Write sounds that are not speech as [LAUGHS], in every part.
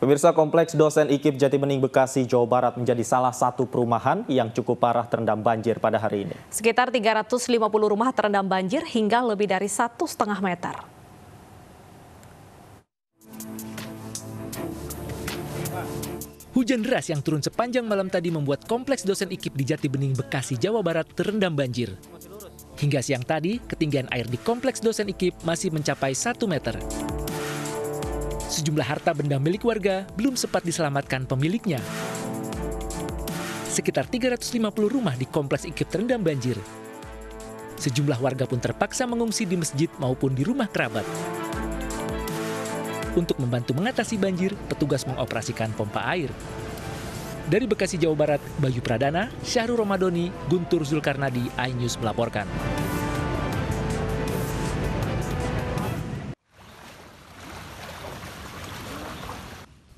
Pemirsa Kompleks Dosen IKIP Jatibening Bekasi, Jawa Barat menjadi salah satu perumahan yang cukup parah terendam banjir pada hari ini. Sekitar 350 rumah terendam banjir hingga lebih dari satu setengah meter. Hujan deras yang turun sepanjang malam tadi membuat Kompleks Dosen IKIP di Jatibening, Bekasi, Jawa Barat terendam banjir. Hingga siang tadi, ketinggian air di Kompleks Dosen IKIP masih mencapai satu meter sejumlah harta benda milik warga belum sempat diselamatkan pemiliknya. Sekitar 350 rumah di Kompleks Ikip terendam banjir. Sejumlah warga pun terpaksa mengungsi di masjid maupun di rumah kerabat. Untuk membantu mengatasi banjir, petugas mengoperasikan pompa air. Dari Bekasi, Jawa Barat, Bayu Pradana, Syahrul Romadoni, Guntur Zulkarnadi, iNews melaporkan.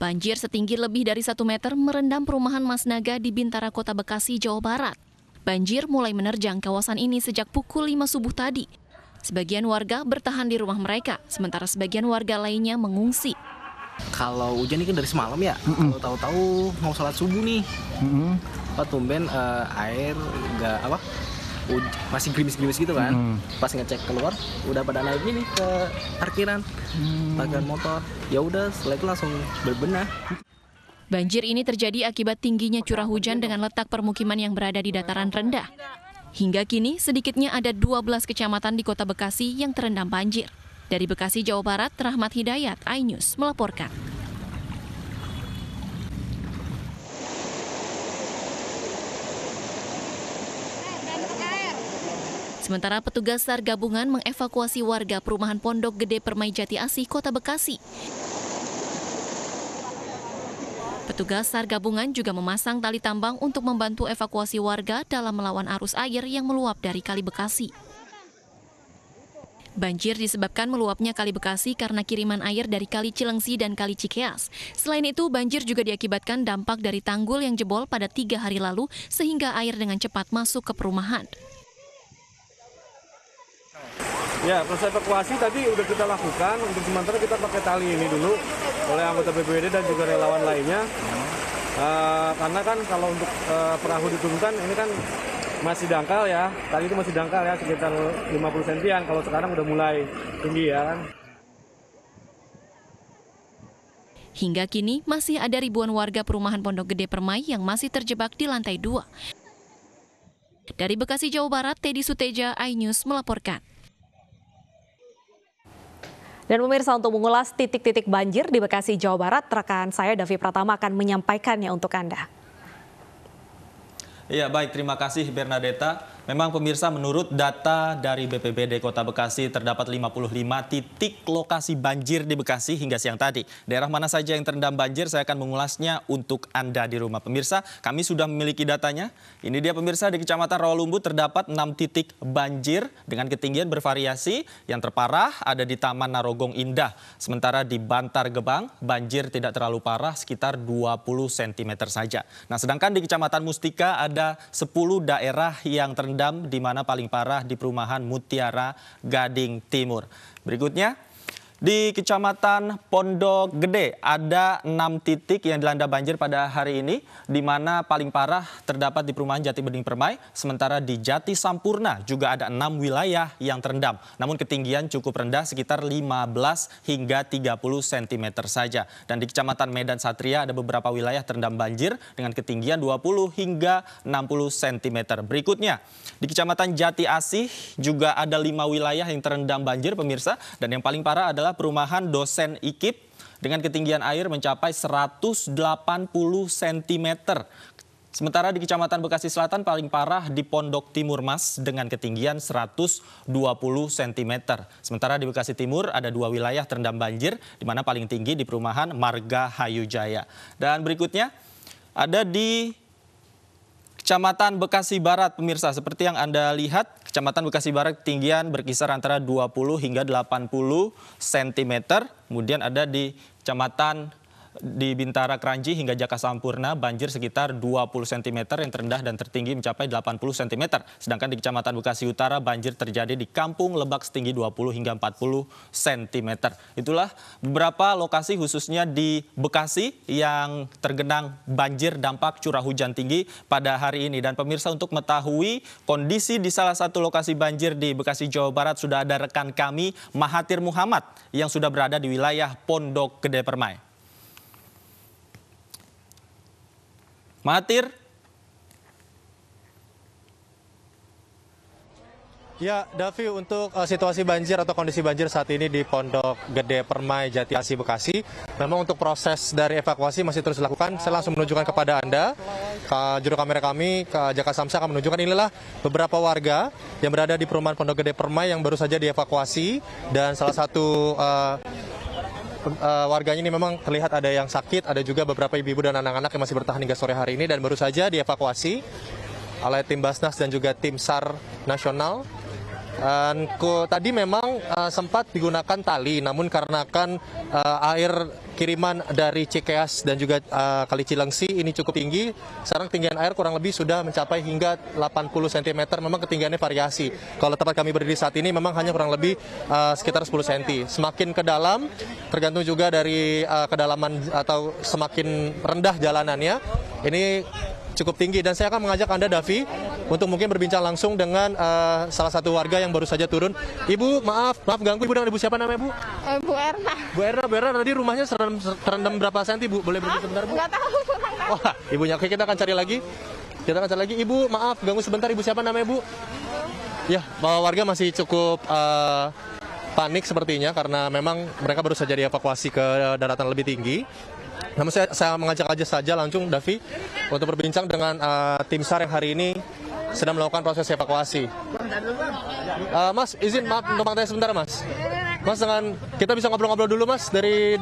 Banjir setinggi lebih dari satu meter merendam perumahan Mas Naga di Bintara Kota Bekasi, Jawa Barat. Banjir mulai menerjang kawasan ini sejak pukul 5 subuh tadi. Sebagian warga bertahan di rumah mereka, sementara sebagian warga lainnya mengungsi. Kalau hujan ini kan dari semalam ya, mm -mm. kalau tahu-tahu mau sholat subuh nih, mm -mm. tumben uh, air nggak apa masih grimis grimis gitu kan hmm. pas ngecek keluar udah pada naik ini ke parkiran hmm. motor ya udah setelah itu langsung berbenah Banjir ini terjadi akibat tingginya curah hujan dengan letak permukiman yang berada di dataran rendah. Hingga kini, sedikitnya ada 12 kecamatan di kota Bekasi yang terendam banjir. Dari Bekasi, Jawa Barat, Rahmat Hidayat, iNews melaporkan. Sementara petugas SAR gabungan mengevakuasi warga perumahan Pondok Gede Permai Jati Asih, Kota Bekasi. Petugas SAR gabungan juga memasang tali tambang untuk membantu evakuasi warga dalam melawan arus air yang meluap dari Kali Bekasi. Banjir disebabkan meluapnya Kali Bekasi karena kiriman air dari Kali Cilengsi dan Kali Cikeas. Selain itu, banjir juga diakibatkan dampak dari tanggul yang jebol pada tiga hari lalu sehingga air dengan cepat masuk ke perumahan. Ya, proses evakuasi tadi sudah kita lakukan. Untuk sementara kita pakai tali ini dulu oleh anggota BPBD dan juga relawan lainnya. Uh, karena kan kalau untuk uh, perahu diturunkan ini kan masih dangkal ya. Tadi itu masih dangkal ya sekitar 50 sentian. Kalau sekarang udah mulai tinggi ya kan. Hingga kini masih ada ribuan warga perumahan Pondok Gede Permai yang masih terjebak di lantai dua. Dari Bekasi, Jawa Barat, Teddy Suteja, iNews melaporkan. Dan pemirsa untuk mengulas titik-titik banjir di Bekasi, Jawa Barat, rekan saya Davi Pratama akan menyampaikannya untuk Anda. Iya baik, terima kasih Bernadetta. Memang pemirsa menurut data dari BPBD Kota Bekasi terdapat 55 titik lokasi banjir di Bekasi hingga siang tadi. Daerah mana saja yang terendam banjir saya akan mengulasnya untuk Anda di rumah. Pemirsa kami sudah memiliki datanya. Ini dia pemirsa di Kecamatan Rawalumbu terdapat 6 titik banjir dengan ketinggian bervariasi. Yang terparah ada di Taman Narogong Indah. Sementara di Bantar Gebang banjir tidak terlalu parah sekitar 20 cm saja. Nah sedangkan di Kecamatan Mustika ada 10 daerah yang terendam terendam di mana paling parah di perumahan Mutiara Gading Timur. Berikutnya di Kecamatan Pondok Gede ada enam titik yang dilanda banjir pada hari ini, di mana paling parah terdapat di perumahan Jati Bening Permai, sementara di Jati Sampurna juga ada enam wilayah yang terendam. Namun ketinggian cukup rendah sekitar 15 hingga 30 cm saja. Dan di Kecamatan Medan Satria ada beberapa wilayah terendam banjir dengan ketinggian 20 hingga 60 cm. Berikutnya, di Kecamatan Jati Asih juga ada lima wilayah yang terendam banjir pemirsa dan yang paling parah adalah adalah Perumahan dosen IKIP dengan ketinggian air mencapai 180 cm. Sementara di Kecamatan Bekasi Selatan paling parah di Pondok Timur Mas dengan ketinggian 120 cm. Sementara di Bekasi Timur ada dua wilayah terendam banjir di mana paling tinggi di perumahan Marga Hayu Jaya. Dan berikutnya ada di Kecamatan Bekasi Barat, pemirsa, seperti yang Anda lihat, Kecamatan Bekasi Barat ketinggian berkisar antara 20 hingga 80 cm. Kemudian ada di Kecamatan di Bintara Keranji hingga Jaka Sampurna banjir sekitar 20 cm yang terendah dan tertinggi mencapai 80 cm. Sedangkan di Kecamatan Bekasi Utara banjir terjadi di Kampung Lebak setinggi 20 hingga 40 cm. Itulah beberapa lokasi khususnya di Bekasi yang tergenang banjir dampak curah hujan tinggi pada hari ini. Dan pemirsa untuk mengetahui kondisi di salah satu lokasi banjir di Bekasi Jawa Barat sudah ada rekan kami Mahathir Muhammad yang sudah berada di wilayah Pondok Gede Permai. Matir. Ya, Davi, untuk uh, situasi banjir atau kondisi banjir saat ini di Pondok Gede Permai Jati Asi Bekasi, memang untuk proses dari evakuasi masih terus dilakukan. Saya langsung menunjukkan kepada Anda, ke juru kamera kami, ke Jaka Samsa akan menunjukkan inilah beberapa warga yang berada di perumahan Pondok Gede Permai yang baru saja dievakuasi dan salah satu uh, uh, warganya ini memang terlihat ada yang sakit, ada juga beberapa ibu-ibu dan anak-anak yang masih bertahan hingga sore hari ini dan baru saja dievakuasi oleh tim Basnas dan juga tim SAR nasional ku, tadi memang uh, sempat digunakan tali, namun karena kan uh, air kiriman dari Cikeas dan juga uh, Kali Cilengsi ini cukup tinggi, sekarang ketinggian air kurang lebih sudah mencapai hingga 80 cm. Memang ketinggiannya variasi. Kalau tempat kami berdiri saat ini memang hanya kurang lebih uh, sekitar 10 cm. Semakin ke dalam, tergantung juga dari uh, kedalaman atau semakin rendah jalanannya, ini cukup tinggi dan saya akan mengajak Anda Davi untuk mungkin berbincang langsung dengan uh, salah satu warga yang baru saja turun. Ibu, maaf, maaf ganggu Ibu dengan Ibu siapa namanya, Bu? Eh, Bu Erna. Bu Erna, Bu Erna tadi rumahnya serendam, serendam berapa senti, Bu? Boleh berbicara sebentar, Bu? Nggak tahu. Wah, oh, ibunya. Oke, kita akan cari lagi. Kita akan cari lagi. Ibu, maaf ganggu sebentar. Ibu siapa namanya, Bu? Ya, bahwa warga masih cukup uh, panik sepertinya karena memang mereka baru saja dievakuasi ke daratan lebih tinggi. Namun saya, saya mengajak aja saja langsung Davi untuk berbincang dengan uh, tim SAR yang hari ini sedang melakukan proses evakuasi. Uh, mas, izin maaf untuk tanya sebentar Mas. Mas dengan kita bisa ngobrol-ngobrol dulu Mas dari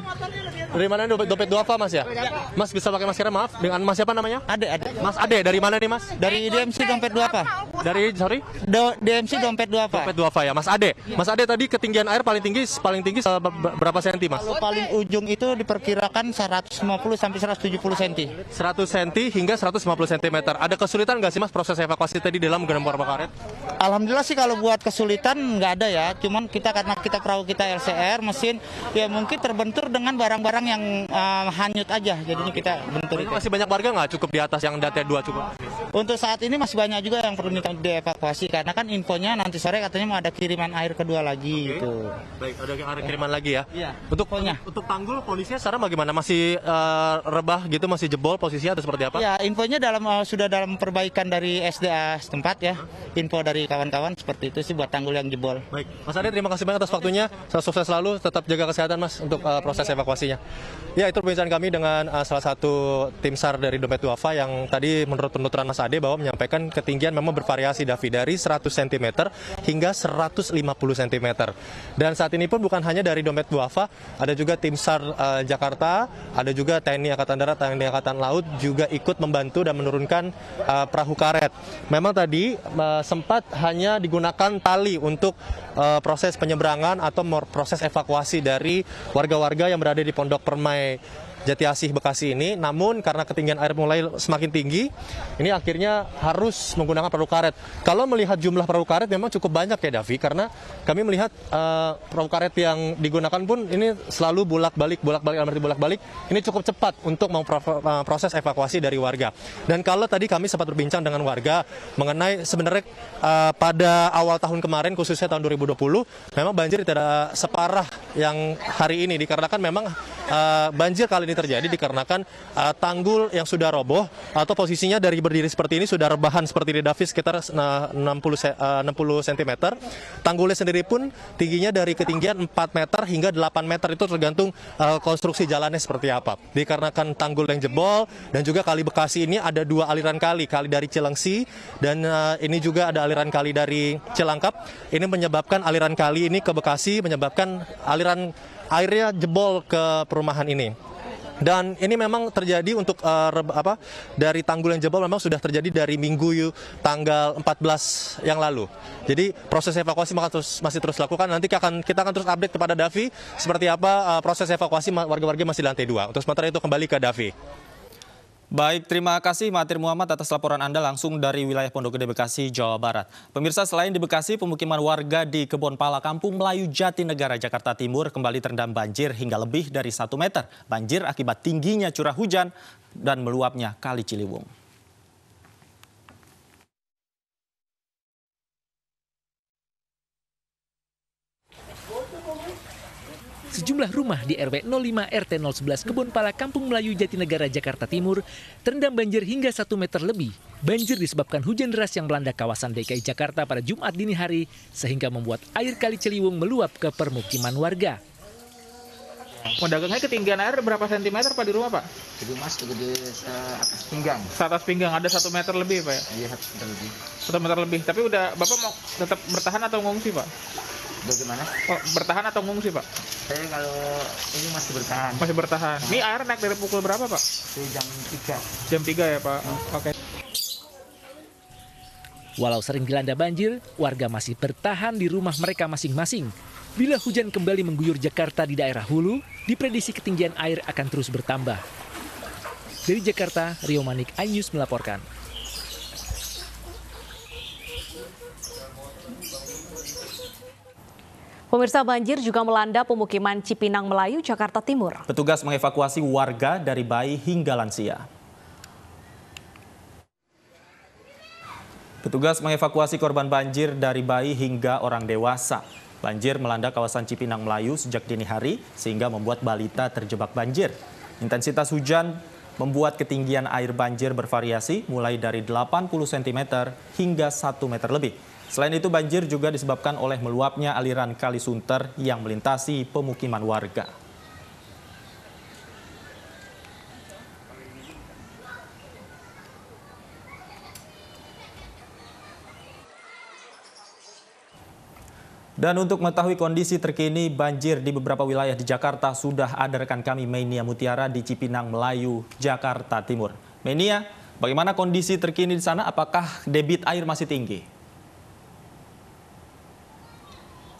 dari mana ini dompet, dompet duafa mas ya? Mas bisa pakai masker maaf dengan mas siapa namanya? Ade, Ade. Mas Ade dari mana nih mas? Dari DMC dompet duafa. Dari sorry? Do, DMC dompet dua Dompet dua ya, Mas Ade. Mas Ade tadi ketinggian air paling tinggi paling tinggi eh, berapa senti, Mas? Kalau paling ujung itu diperkirakan 150 sampai 170 senti. 100 senti hingga 150 cm. Ada kesulitan nggak sih Mas proses evakuasi tadi dalam genembor karet? Alhamdulillah sih kalau buat kesulitan nggak ada ya. Cuman kita karena kita perahu kita LCR mesin ya mungkin terbentur dengan barang-barang yang um, hanyut aja jadinya kita bentur. Itu. Masih banyak warga nggak cukup di atas yang datanya dua cukup? Untuk saat ini masih banyak juga yang perlu kita dievakuasi karena kan infonya nanti sore katanya mau ada kiriman air kedua lagi okay. gitu. Baik, ada air eh. kiriman ya. lagi ya. Iya. Untuk infonya. Untuk tanggul kondisinya sekarang bagaimana? Masih uh, rebah gitu, masih jebol posisinya atau seperti apa? Ya, infonya dalam uh, sudah dalam perbaikan dari SDA setempat ya. Info dari kawan-kawan seperti itu sih buat tanggul yang jebol. Baik, Mas Ade terima kasih banyak atas waktunya. selalu Sukses selalu, tetap jaga kesehatan Mas untuk uh, proses iya. evakuasinya. Ya, itu perbincangan kami dengan uh, salah satu tim SAR dari Dompet Duafa yang tadi menurut penuturan Mas Ade bahwa menyampaikan ketinggian memang bervariasi bervariasi Davi dari 100 cm hingga 150 cm. Dan saat ini pun bukan hanya dari dompet Duafa, ada juga tim SAR uh, eh, Jakarta, ada juga TNI Angkatan Darat, TNI Angkatan Laut juga ikut membantu dan menurunkan uh, perahu karet. Memang tadi uh, sempat hanya digunakan tali untuk uh, proses penyeberangan atau proses evakuasi dari warga-warga yang berada di Pondok Permai Jati Asih Bekasi ini. Namun karena ketinggian air mulai semakin tinggi, ini akhirnya harus menggunakan perahu karet. Kalau melihat jumlah perahu karet memang cukup banyak ya Davi, karena kami melihat uh, perahu karet yang digunakan pun ini selalu bolak-balik, bolak-balik, almarhum bolak-balik. Ini cukup cepat untuk memproses eh, evakuasi dari warga. Dan kalau tadi kami sempat berbincang dengan warga mengenai sebenarnya uh, pada awal tahun kemarin, khususnya tahun 2020, memang banjir tidak separah yang hari ini dikarenakan memang uh, banjir kali ini terjadi dikarenakan uh, tanggul yang sudah roboh atau posisinya dari berdiri seperti ini sudah rebahan seperti di Davis sekitar uh, 60 uh, 60 cm. Tanggulnya sendiri pun tingginya dari ketinggian 4 meter hingga 8 meter itu tergantung uh, konstruksi jalannya seperti apa. Dikarenakan tanggul yang jebol dan juga kali Bekasi ini ada dua aliran kali, kali dari Cilengsi dan uh, ini juga ada aliran kali dari Cilangkap. Ini menyebabkan aliran kali ini ke Bekasi menyebabkan aliran aliran airnya jebol ke perumahan ini. Dan ini memang terjadi untuk uh, eh, re, apa dari tanggul yang jebol memang sudah terjadi dari minggu yu, tanggal 14 yang lalu. Jadi proses evakuasi terus, masih terus lakukan. Nanti akan kita akan terus update kepada Davi seperti apa uh, proses evakuasi warga-warga masih di lantai dua. Untuk sementara itu kembali ke Davi. Baik, terima kasih Matir Muhammad atas laporan Anda langsung dari wilayah Pondok Gede Bekasi, Jawa Barat. Pemirsa, selain di Bekasi, pemukiman warga di Kebon Pala, Kampung Melayu, Jati Negara Jakarta Timur kembali terendam banjir hingga lebih dari satu meter. Banjir akibat tingginya curah hujan dan meluapnya Kali Ciliwung. sejumlah rumah di RW 05 RT 011 Kebun Pala Kampung Melayu Jatinegara Jakarta Timur terendam banjir hingga 1 meter lebih. Banjir disebabkan hujan deras yang melanda kawasan DKI Jakarta pada Jumat dini hari sehingga membuat air Kali Ciliwung meluap ke permukiman warga. Pedagangnya ketinggian air berapa sentimeter pak di rumah pak? Jadi mas segede atas pinggang. Atas pinggang ada satu meter lebih pak ya? Iya satu meter lebih. Satu meter lebih. Tapi udah bapak mau tetap bertahan atau ngungsi pak? Bagaimana? Oh, bertahan atau ngungsi, Pak? Saya kalau ini masih bertahan. Masih bertahan. Nah. Ini air naik dari pukul berapa, Pak? Dari jam 3. Jam 3 ya, Pak. Hmm. Oke. Okay. Walau sering dilanda banjir, warga masih bertahan di rumah mereka masing-masing. Bila hujan kembali mengguyur Jakarta di daerah hulu, diprediksi ketinggian air akan terus bertambah. Dari Jakarta, Rio Manik, iNews melaporkan. Pemirsa banjir juga melanda pemukiman Cipinang Melayu, Jakarta Timur. Petugas mengevakuasi warga dari bayi hingga lansia. Petugas mengevakuasi korban banjir dari bayi hingga orang dewasa. Banjir melanda kawasan Cipinang Melayu sejak dini hari sehingga membuat balita terjebak banjir. Intensitas hujan membuat ketinggian air banjir bervariasi mulai dari 80 cm hingga 1 meter lebih. Selain itu banjir juga disebabkan oleh meluapnya aliran Kali Sunter yang melintasi pemukiman warga. Dan untuk mengetahui kondisi terkini banjir di beberapa wilayah di Jakarta, sudah ada rekan kami Menia Mutiara di Cipinang, Melayu, Jakarta Timur. Menia, bagaimana kondisi terkini di sana? Apakah debit air masih tinggi?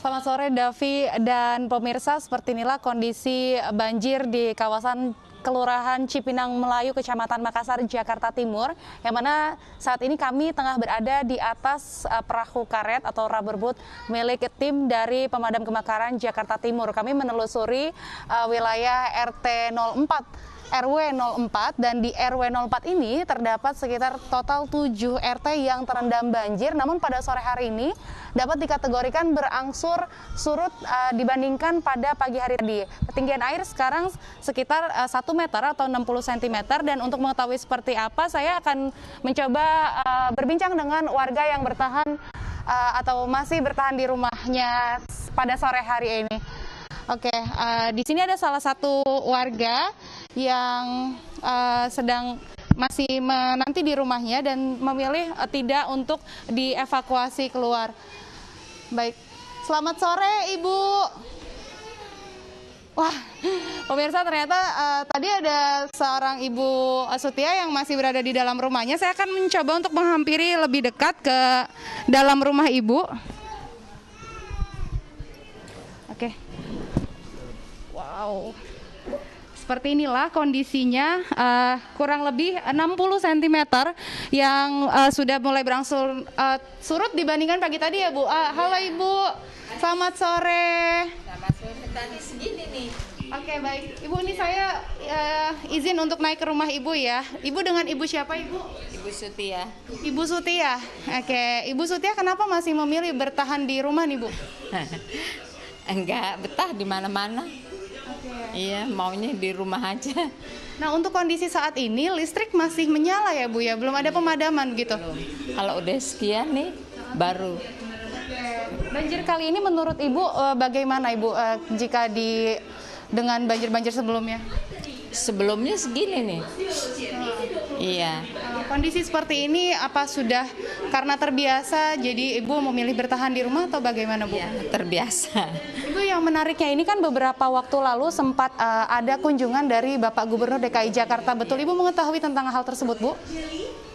Selamat sore Davi dan pemirsa, seperti inilah kondisi banjir di kawasan Kelurahan Cipinang Melayu, Kecamatan Makassar, Jakarta Timur, yang mana saat ini kami tengah berada di atas eh, perahu karet atau rubber boat milik tim dari Pemadam Kebakaran Jakarta Timur. Kami menelusuri eh, wilayah RT 04 RW 04 dan di RW 04 ini terdapat sekitar total 7 RT yang terendam banjir namun pada sore hari ini dapat dikategorikan berangsur surut uh, dibandingkan pada pagi hari tadi. Ketinggian air sekarang sekitar uh, eh, 1 meter atau 60 cm dan untuk mengetahui seperti apa saya akan mencoba uh, berbincang dengan warga yang bertahan uh, atau masih bertahan di rumahnya pada sore hari ini. Oke, okay, uh, di sini ada salah satu warga yang uh, sedang masih menanti di rumahnya dan memilih uh, tidak untuk dievakuasi keluar. Baik, selamat sore Ibu. Wah, pemirsa ternyata uh, tadi ada seorang ibu Asutia yang masih berada di dalam rumahnya. Saya akan mencoba untuk menghampiri lebih dekat ke dalam rumah ibu. Oke. Okay. Wow seperti inilah kondisinya uh, kurang lebih 60 cm yang uh, sudah mulai berangsur uh, surut dibandingkan pagi tadi ya Bu. Uh, halo Ibu, selamat sore. Selamat sore, tadi segini nih. Oke okay, baik, Ibu ini saya uh, izin untuk naik ke rumah Ibu ya. Ibu dengan Ibu siapa Ibu? Ibu Sutia. Ibu Sutia, oke. Okay. Ibu Sutia kenapa masih memilih bertahan di rumah nih Bu? [LAUGHS] Enggak betah di mana-mana Iya, maunya di rumah aja. Nah, untuk kondisi saat ini listrik masih menyala ya, Bu ya. Belum ada pemadaman gitu. Kalau udah sekian nih baru. Banjir kali ini menurut Ibu eh, bagaimana Ibu eh, jika di dengan banjir-banjir sebelumnya? Sebelumnya segini nih. Nah. Iya. Eh, kondisi seperti ini apa sudah karena terbiasa jadi ibu memilih bertahan di rumah atau bagaimana bu? Iya, terbiasa. Ibu yang menariknya ini kan beberapa waktu lalu sempat uh, ada kunjungan dari Bapak Gubernur DKI Jakarta. Betul ibu mengetahui tentang hal tersebut bu?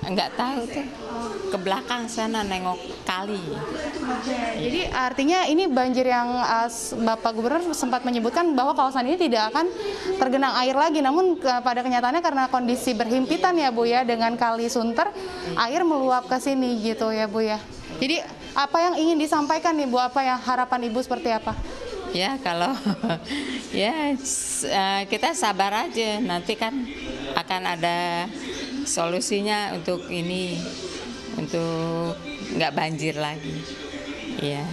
Enggak tahu tuh ke belakang sana nengok kali. Jadi artinya ini banjir yang uh, Bapak Gubernur sempat menyebutkan bahwa kawasan ini tidak akan tergenang air lagi, namun uh, pada kenyataannya karena kondisi berhimpitan ya Bu ya dengan kali Sunter, air meluap ke sini gitu ya Bu ya. Jadi apa yang ingin disampaikan nih Bu? Apa yang harapan Ibu seperti apa? Ya kalau [LAUGHS] ya eh, kita sabar aja nanti kan akan ada solusinya untuk ini untuk nggak banjir lagi ya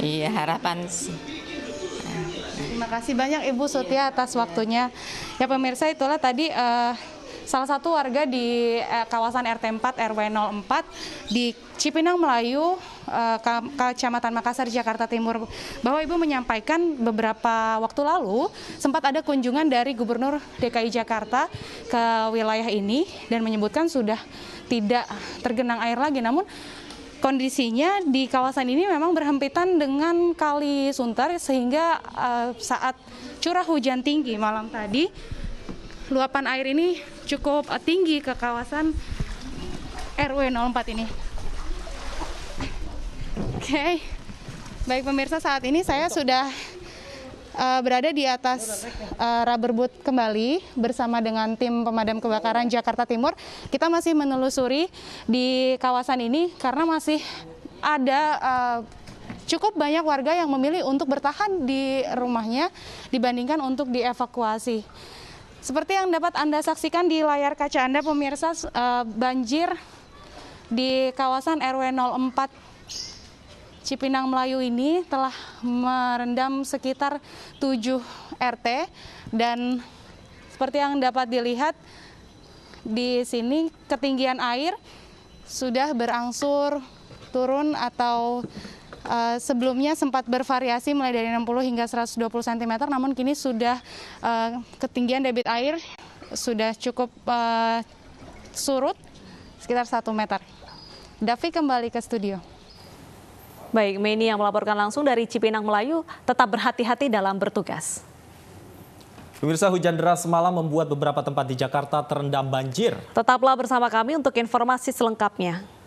iya harapan terima kasih banyak Ibu Sutia atas waktunya ya pemirsa itulah tadi uh, salah satu warga di eh, kawasan RT 4 RW 04 di Cipinang Melayu eh, Kecamatan Makassar Jakarta Timur bahwa Ibu menyampaikan beberapa waktu lalu sempat ada kunjungan dari Gubernur DKI Jakarta ke wilayah ini dan menyebutkan sudah tidak tergenang air lagi. Namun kondisinya di kawasan ini memang berhempitan dengan kali Sunter sehingga uh, saat curah hujan tinggi malam tadi luapan air ini cukup eh, tinggi ke kawasan RW 04 ini. Oke. Okay. Baik pemirsa, saat ini saya sudah uh, berada di atas uh, rubber boot kembali bersama dengan tim pemadam kebakaran Jakarta Timur. Kita masih menelusuri di kawasan ini karena masih ada uh, cukup banyak warga yang memilih untuk bertahan di rumahnya dibandingkan untuk dievakuasi. Seperti yang dapat Anda saksikan di layar kaca Anda pemirsa banjir di kawasan RW 04 Cipinang Melayu ini telah merendam sekitar 7 RT dan seperti yang dapat dilihat di sini ketinggian air sudah berangsur turun atau uh, sebelumnya sempat bervariasi mulai dari 60 hingga 120 cm namun kini sudah uh, ketinggian debit air sudah cukup uh, surut sekitar 1 meter. Davi kembali ke studio. Baik, Meni yang melaporkan langsung dari Cipinang Melayu, tetap berhati-hati dalam bertugas. Pemirsa hujan deras semalam membuat beberapa tempat di Jakarta terendam banjir. Tetaplah bersama kami untuk informasi selengkapnya.